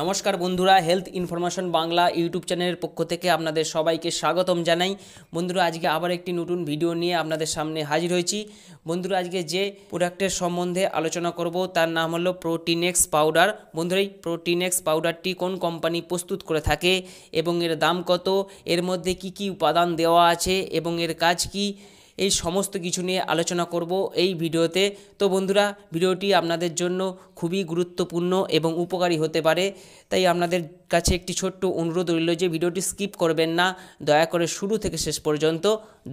নমস্কার বন্ধুরা health information Bangla YouTube চ্যানেলের পক্ষ থেকে আপনাদের সবাইকে স্বাগতম জানাই বন্ধুরা আজকে আবার একটি নতুন ভিডিও নিয়ে আপনাদের সামনে হাজির হয়েছি বন্ধুরা আজকে যে প্রোডাক্টের সম্বন্ধে আলোচনা করব তার নাম হলো প্রোটিনেক্স পাউডার বন্ধুরা এই প্রোটিনেক্স পাউডারটি কোন কোম্পানি প্রস্তুত করে থাকে এবং এর দাম কত এর মধ্যে কি কি উপাদান দেওয়া আছে এবং এর কাজ কি এই সমস্ত কিছু নিয়ে আলোচনা করব এই ভিডিওতে তো বন্ধুরা ভিডিওটি আপনাদের জন্য খুবই গুরুত্বপূর্ণ এবং উপকারী হতে পারে তাই আপনাদের কাছে একটি ছোট্ট অনুরোধ রইল যে ভিডিওটি স্কিপ করবেন না দয়া করে শুরু থেকে শেষ পর্যন্ত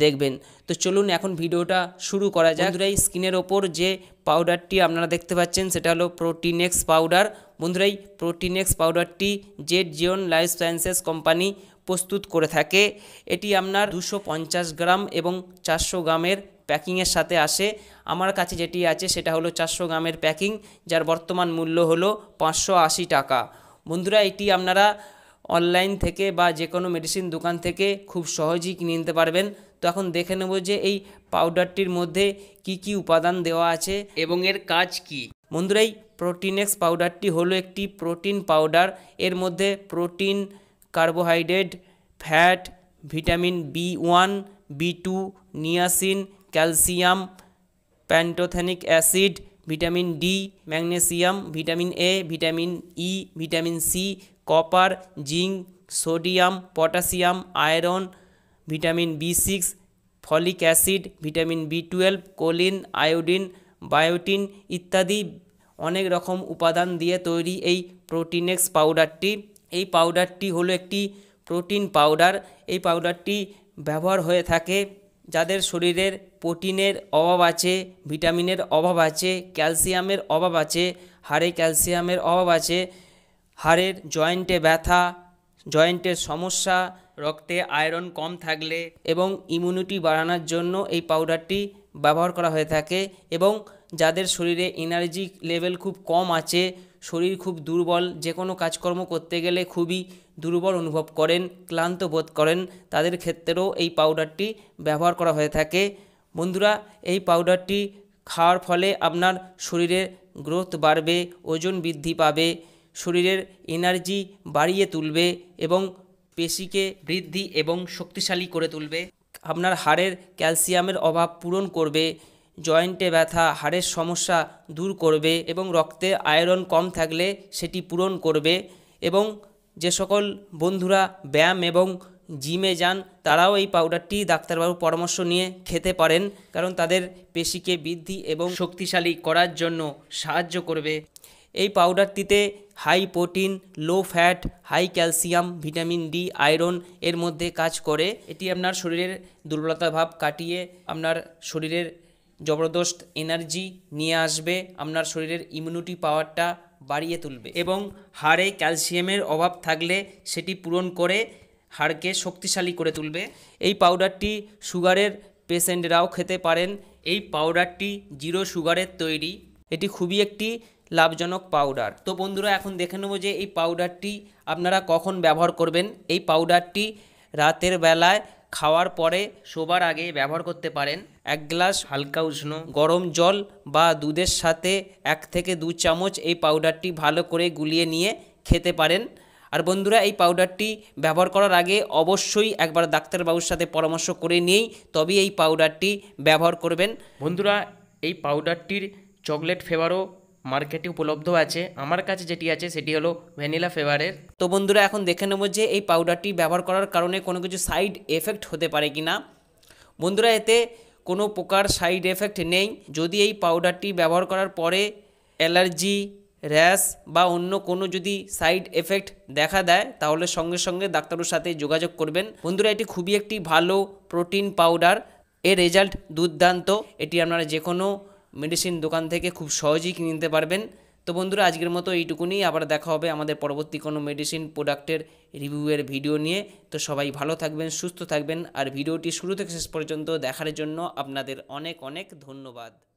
দেখবেন তো চলুন এখন ভিডিওটা শুরু করা যায় বন্ধুরা এই স্কিনের ওপর যে পাউডারটি আপনারা দেখতে পাচ্ছেন সেটা হলো প্রোটিনেক্স পাউডার বন্ধুরা এই প্রোটিনেক্স পাউডারটি Z Zeon Life Sciences company প্রস্তুত করে থাকে এটি আপনার দুশো গ্রাম এবং চারশো গ্রামের প্যাকিংয়ের সাথে আসে আমার কাছে যেটি আছে সেটা হলো চারশো গ্রামের প্যাকিং যার বর্তমান মূল্য হলো পাঁচশো টাকা বন্ধুরা এটি আপনারা অনলাইন থেকে বা যে কোনো মেডিসিন দোকান থেকে খুব সহজেই কিনে নিতে পারবেন তো এখন দেখে নেব যে এই পাউডারটির মধ্যে কি কি উপাদান দেওয়া আছে এবং এর কাজ কি বন্ধুরা এই প্রোটিনেক্স পাউডারটি হলো একটি প্রোটিন পাউডার এর মধ্যে protein carbohydrate fat vitamin B one B two niacin calcium pantothenic acid vitamin D magnesium vitamin A vitamin E vitamin C copper zinc sodium potassium iron vitamin B six folic acid vitamin B twelve choline iodine biotin इत्यादि अनेक रकम उपादान दिए तैरी এই প্রোটিনেক্স এই পাউডারটি হলো একটি প্রোটিন পাউডার এই পাউডারটি ব্যবহার হয়ে থাকে যাদের শরীরের প্রোটিনের অভাব আছে ভিটামিনের অভাব আছে ক্যালসিয়ামের অভাব আছে হাড়ে ক্যালসিয়ামের অভাব আছে হাড়ের জয়েন্টে ব্যথা জয়েন্টের সমস্যা রক্তে আয়রন কম থাকলে এবং ইমিউনিটি বাড়ানোর জন্য এই পাউডারটি ব্যবহার করা হয়ে থাকে এবং যাদের শরীরে এনার্জি লেভেল খুব কম আছে শরীর খুব দুর্বল যে কোনো কাজকর্ম করতে গেলে খুবই দুর্বল অনুভব করেন ক্লান্ত বোধ করেন তাদের ক্ষেত্রেও এই পাউডারটি ব্যবহার করা হয়ে থাকে বন্ধুরা এই পাউডারটি খাওয়ার ফলে আপনার শরীরের গ্রোথ বাড়বে ওজন বৃদ্ধি পাবে শরীরের এনার্জি বাড়িয়ে তুলবে এবং পেশিকে বৃদ্ধি এবং শক্তিশালী করে তুলবে আপনার হাড়ের ক্যালসিয়ামের অভাব পূরণ করবে জয়েন্টে ব্যথা হাড়ের সমস্যা দূর করবে এবং রক্তে আয়রন কম থাকলে সেটি পূরণ করবে এবং যে সকল বন্ধুরা ব্যায়াম এবং জিমে যান তারাও এই পাউডারটি ডাক্তারবাবুর পরামর্শ নিয়ে খেতে পারেন কারণ তাদের পেশিকে বৃদ্ধি এবং শক্তিশালী করার জন্য সাহায্য করবে এই পাউডারটিতে high protein low fat high calcium vitamin D iron এর মধ্যে কাজ করে এটি আপনার শরীরের দুর্বলতা ভাব কাটিয়ে আপনার শরীরের জবরদস্ত এনার্জি নিয়ে আসবে আপনার শরীরের ইমিউনিটি পাওয়ারটা বাড়িয়ে তুলবে এবং হাড়ে ক্যালসিয়ামের অভাব থাকলে সেটি পূরণ করে হাড়কে শক্তিশালী করে তুলবে এই পাউডারটি সুগারের পেশেন্টরাও খেতে পারেন এই পাউডারটি জিরো সুগারের তৈরি এটি খুবই একটি লাভজনক পাউডার তো বন্ধুরা এখন দেখে নেব যে এই পাউডারটি আপনারা কখন ব্যবহার করবেন এই পাউডারটি রাতের বেলায় খাওয়ার পরে শোবার আগে ব্যবহার করতে পারেন এক গ্লাস হালকা উষ্ণ গরম জল বা দুধের সাথে এক থেকে দু চামচ এই পাউডারটি ভালো করে গুলিয়ে নিয়ে খেতে পারেন আর বন্ধুরা এই পাউডারটি ব্যবহার করার আগে অবশ্যই একবার ডাক্তারবাবুর সাথে পরামর্শ করে নিয়েই তবেই এই পাউডারটি ব্যবহার করবেন বন্ধুরা এই পাউডারটির চকলেট ফ্লেভারও মার্কেটে উপলব্ধ আছে আমার কাছে যেটি আছে সেটি হলো ভ্যানিলা ফ্লেভারের তো বন্ধুরা এখন দেখে নেবো যে এই পাউডারটি ব্যবহার করার কারণে কোনো কিছু সাইড এফেক্ট হতে পারে কি না বন্ধুরা এতে কোনো প্রকার সাইড এফেক্ট নেই যদি এই পাউডারটি ব্যবহার করার পরে অ্যালার্জি র্যাশ বা অন্য কোনো যদি সাইড এফেক্ট দেখা দেয় তাহলে সঙ্গে সঙ্গে ডাক্তারের সাথে যোগাযোগ করবেন বন্ধুরা এটি খুবই একটি ভালো প্রোটিন পাউডার এর রেজাল্ট দুর্দান্ত এটি আপনারা যে কোনো মেডিসিন দোকান থেকে খুব সহজেই কিনে নিতে পারবেন তো বন্ধুরা আজকের মতো এইটুকুনি আবার দেখা হবে আমাদের পরবর্তী কোনো মেডিসিন প্রোডাক্টের রিভিউয়ের ভিডিও নিয়ে তো সবাই ভালো থাকবেন সুস্থ থাকবেন আর ভিডিওটি শুরু থেকে শেষ পর্যন্ত দেখার জন্য আপনাদের অনেক অনেক ধন্যবাদ